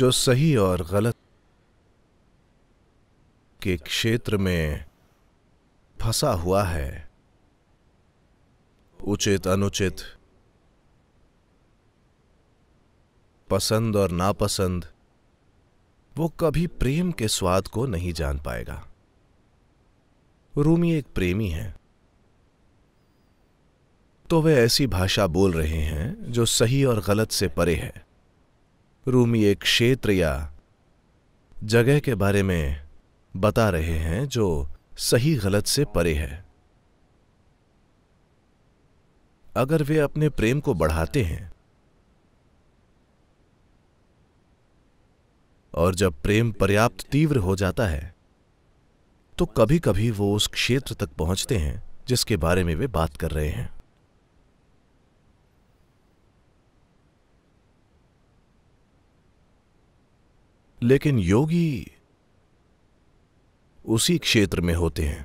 जो सही और गलत के क्षेत्र में फंसा हुआ है उचित अनुचित पसंद और नापसंद वो कभी प्रेम के स्वाद को नहीं जान पाएगा रूमी एक प्रेमी है तो वे ऐसी भाषा बोल रहे हैं जो सही और गलत से परे है रूमी एक क्षेत्र या जगह के बारे में बता रहे हैं जो सही गलत से परे है अगर वे अपने प्रेम को बढ़ाते हैं और जब प्रेम पर्याप्त तीव्र हो जाता है तो कभी कभी वो उस क्षेत्र तक पहुंचते हैं जिसके बारे में वे बात कर रहे हैं लेकिन योगी उसी क्षेत्र में होते हैं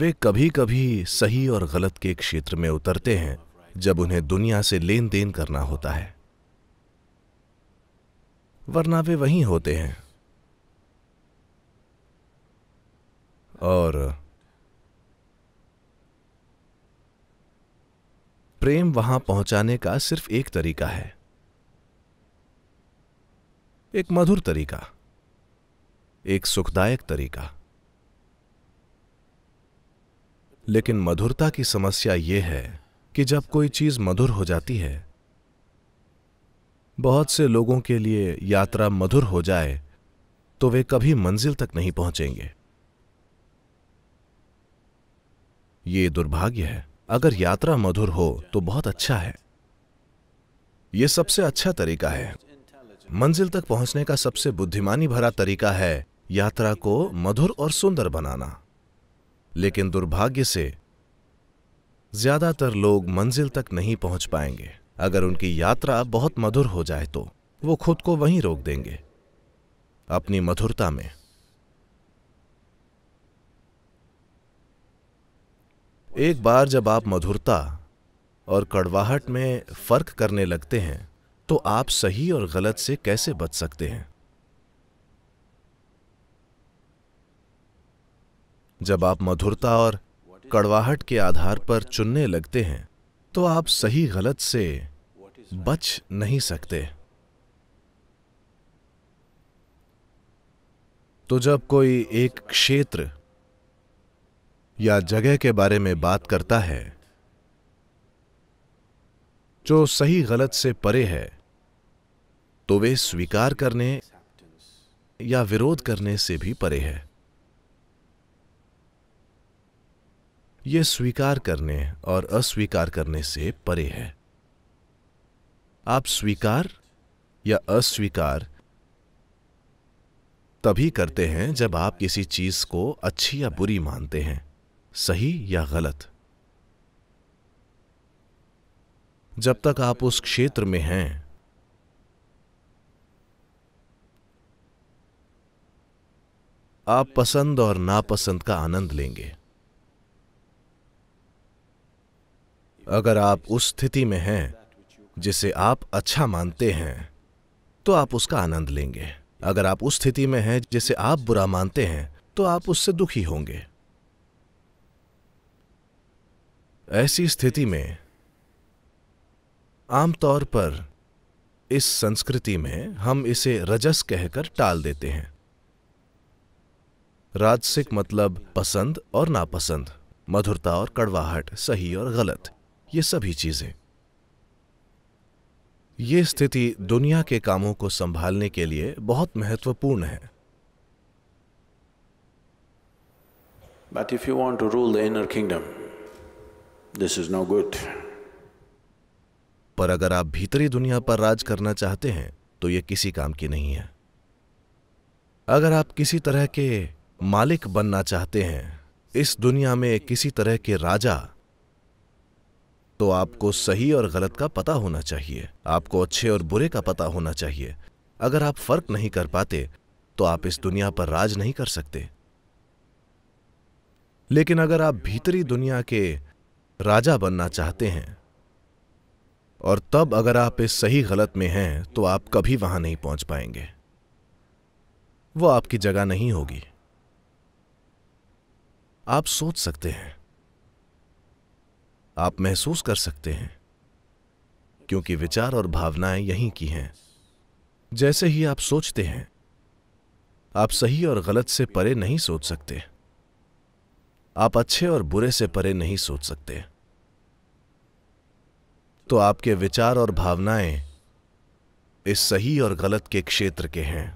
वे कभी कभी सही और गलत के क्षेत्र में उतरते हैं जब उन्हें दुनिया से लेन देन करना होता है वरना वे वहीं होते हैं और प्रेम वहां पहुंचाने का सिर्फ एक तरीका है एक मधुर तरीका एक सुखदायक तरीका लेकिन मधुरता की समस्या यह है कि जब कोई चीज मधुर हो जाती है बहुत से लोगों के लिए यात्रा मधुर हो जाए तो वे कभी मंजिल तक नहीं पहुंचेंगे ये दुर्भाग्य है अगर यात्रा मधुर हो तो बहुत अच्छा है यह सबसे अच्छा तरीका है मंजिल तक पहुंचने का सबसे बुद्धिमानी भरा तरीका है यात्रा को मधुर और सुंदर बनाना लेकिन दुर्भाग्य से ज्यादातर लोग मंजिल तक नहीं पहुंच पाएंगे अगर उनकी यात्रा बहुत मधुर हो जाए तो वो खुद को वहीं रोक देंगे अपनी मधुरता में एक बार जब आप मधुरता और कड़वाहट में फर्क करने लगते हैं तो आप सही और गलत से कैसे बच सकते हैं जब आप मधुरता और कड़वाहट के आधार पर चुनने लगते हैं तो आप सही गलत से बच नहीं सकते तो जब कोई एक क्षेत्र या जगह के बारे में बात करता है जो सही गलत से परे है तो वे स्वीकार करने या विरोध करने से भी परे है यह स्वीकार करने और अस्वीकार करने से परे है आप स्वीकार या अस्वीकार तभी करते हैं जब आप किसी चीज को अच्छी या बुरी मानते हैं सही या गलत जब तक आप उस क्षेत्र में हैं आप पसंद और नापसंद का आनंद लेंगे अगर आप उस स्थिति में हैं जिसे आप अच्छा मानते हैं तो आप उसका आनंद लेंगे अगर आप उस स्थिति में हैं जिसे आप बुरा मानते हैं तो आप उससे दुखी होंगे ऐसी स्थिति में आमतौर पर इस संस्कृति में हम इसे रजस कहकर टाल देते हैं राजसिक मतलब पसंद और नापसंद मधुरता और कड़वाहट सही और गलत ये सभी चीजें ये स्थिति दुनिया के कामों को संभालने के लिए बहुत महत्वपूर्ण है but if you want to rule the inner kingdom this is no good पर अगर आप भीतरी दुनिया पर राज करना चाहते हैं तो यह किसी काम की नहीं है अगर आप किसी तरह के मालिक बनना चाहते हैं इस दुनिया में किसी तरह के राजा तो आपको सही और गलत का पता होना चाहिए आपको अच्छे और बुरे का पता होना चाहिए अगर आप फर्क नहीं कर पाते तो आप इस दुनिया पर राज नहीं कर सकते लेकिन अगर आप भीतरी दुनिया के राजा बनना चाहते हैं और तब अगर आप इस सही गलत में हैं तो आप कभी वहां नहीं पहुंच पाएंगे वो आपकी जगह नहीं होगी आप सोच सकते हैं आप महसूस कर सकते हैं क्योंकि विचार और भावनाएं यहीं की हैं जैसे ही आप सोचते हैं आप सही और गलत से परे नहीं सोच सकते आप अच्छे और बुरे से परे नहीं सोच सकते तो आपके विचार और भावनाएं इस सही और गलत के क्षेत्र के हैं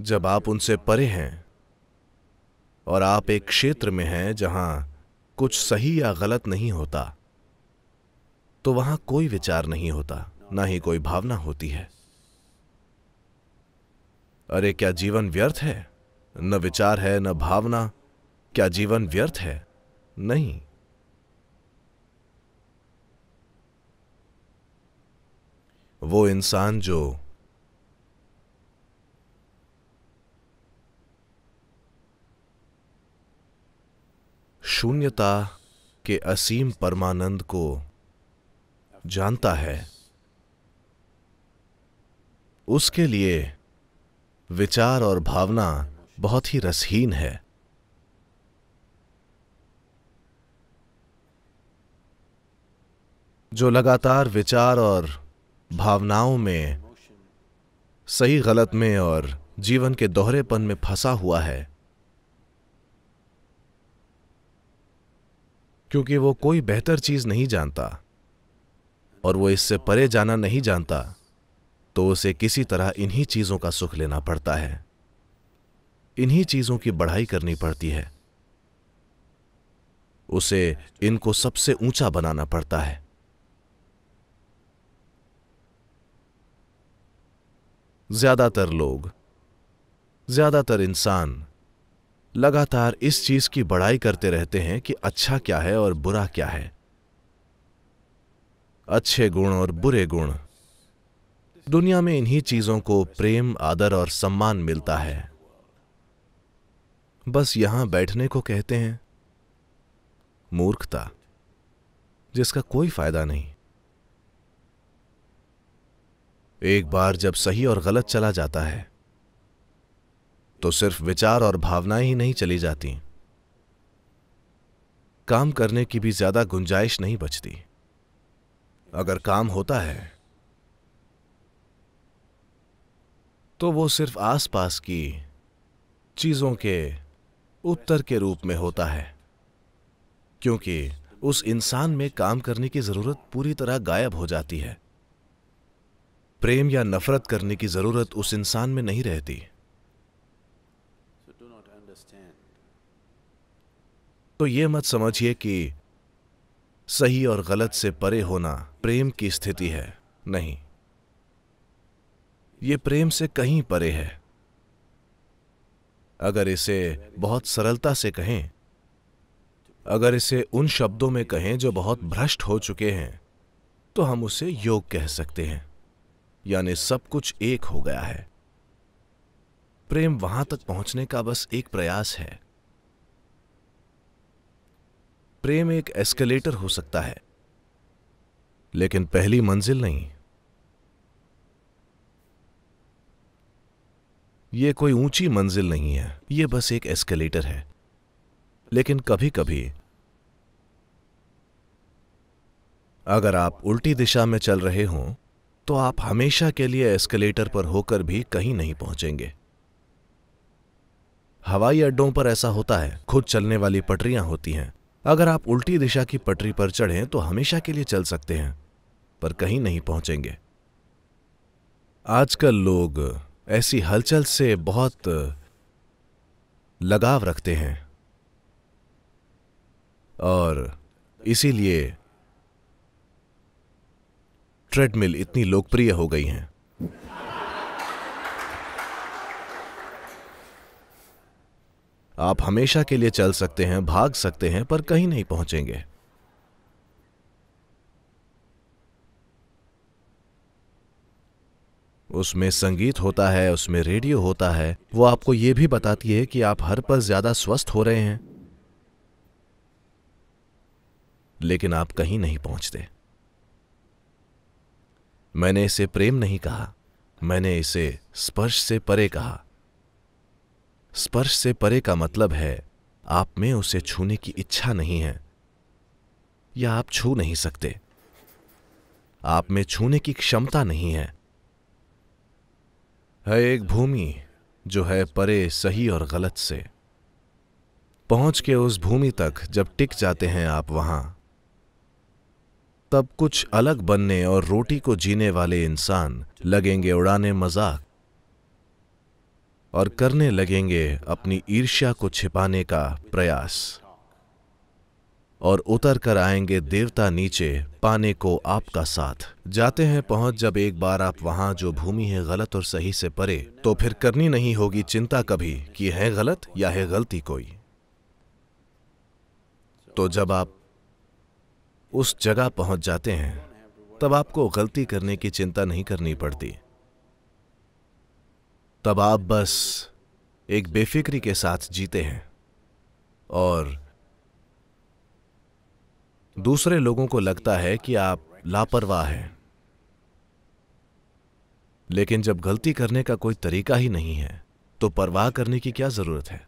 जब आप उनसे परे हैं और आप एक क्षेत्र में हैं जहां कुछ सही या गलत नहीं होता तो वहां कोई विचार नहीं होता ना ही कोई भावना होती है अरे क्या जीवन व्यर्थ है न विचार है न भावना क्या जीवन व्यर्थ है नहीं वो इंसान जो शून्यता के असीम परमानंद को जानता है उसके लिए विचार और भावना बहुत ही रसहीन है जो लगातार विचार और भावनाओं में सही गलत में और जीवन के दोहरेपन में फंसा हुआ है क्योंकि वो कोई बेहतर चीज़ नहीं जानता और वो इससे परे जाना नहीं जानता तो उसे किसी तरह इन्हीं चीज़ों का सुख लेना पड़ता है इन्हीं चीज़ों की बढ़ाई करनी पड़ती है उसे इनको सबसे ऊंचा बनाना पड़ता है ज्यादातर लोग ज्यादातर इंसान लगातार इस चीज की बड़ाई करते रहते हैं कि अच्छा क्या है और बुरा क्या है अच्छे गुण और बुरे गुण दुनिया में इन्हीं चीजों को प्रेम आदर और सम्मान मिलता है बस यहां बैठने को कहते हैं मूर्खता जिसका कोई फायदा नहीं एक बार जब सही और गलत चला जाता है तो सिर्फ विचार और भावनाएं ही नहीं चली जाती काम करने की भी ज्यादा गुंजाइश नहीं बचती अगर काम होता है तो वो सिर्फ आसपास की चीजों के उत्तर के रूप में होता है क्योंकि उस इंसान में काम करने की जरूरत पूरी तरह गायब हो जाती है प्रेम या नफरत करने की जरूरत उस इंसान में नहीं रहती तो ये मत समझिए कि सही और गलत से परे होना प्रेम की स्थिति है नहीं ये प्रेम से कहीं परे है अगर इसे बहुत सरलता से कहें अगर इसे उन शब्दों में कहें जो बहुत भ्रष्ट हो चुके हैं तो हम उसे योग कह सकते हैं यानी सब कुछ एक हो गया है प्रेम वहां तक पहुंचने का बस एक प्रयास है प्रेम एक एस्केलेटर हो सकता है लेकिन पहली मंजिल नहीं ये कोई ऊंची मंजिल नहीं है यह बस एक एस्केलेटर है लेकिन कभी कभी अगर आप उल्टी दिशा में चल रहे हो तो आप हमेशा के लिए एस्केलेटर पर होकर भी कहीं नहीं पहुंचेंगे हवाई अड्डों पर ऐसा होता है खुद चलने वाली पटरियां होती हैं अगर आप उल्टी दिशा की पटरी पर चढ़ें तो हमेशा के लिए चल सकते हैं पर कहीं नहीं पहुंचेंगे आजकल लोग ऐसी हलचल से बहुत लगाव रखते हैं और इसीलिए ट्रेडमिल इतनी लोकप्रिय हो गई हैं आप हमेशा के लिए चल सकते हैं भाग सकते हैं पर कहीं नहीं पहुंचेंगे उसमें संगीत होता है उसमें रेडियो होता है वो आपको ये भी बताती है कि आप हर पल ज्यादा स्वस्थ हो रहे हैं लेकिन आप कहीं नहीं पहुंचते मैंने इसे प्रेम नहीं कहा मैंने इसे स्पर्श से परे कहा स्पर्श से परे का मतलब है आप में उसे छूने की इच्छा नहीं है या आप छू नहीं सकते आप में छूने की क्षमता नहीं है है एक भूमि जो है परे सही और गलत से पहुंच के उस भूमि तक जब टिक जाते हैं आप वहां तब कुछ अलग बनने और रोटी को जीने वाले इंसान लगेंगे उड़ाने मजाक और करने लगेंगे अपनी ईर्ष्या को छिपाने का प्रयास और उतर कर आएंगे देवता नीचे पाने को आपका साथ जाते हैं पहुंच जब एक बार आप वहां जो भूमि है गलत और सही से परे तो फिर करनी नहीं होगी चिंता कभी कि है गलत या है गलती कोई तो जब आप उस जगह पहुंच जाते हैं तब आपको गलती करने की चिंता नहीं करनी पड़ती तब आप बस एक बेफिक्री के साथ जीते हैं और दूसरे लोगों को लगता है कि आप लापरवाह हैं लेकिन जब गलती करने का कोई तरीका ही नहीं है तो परवाह करने की क्या जरूरत है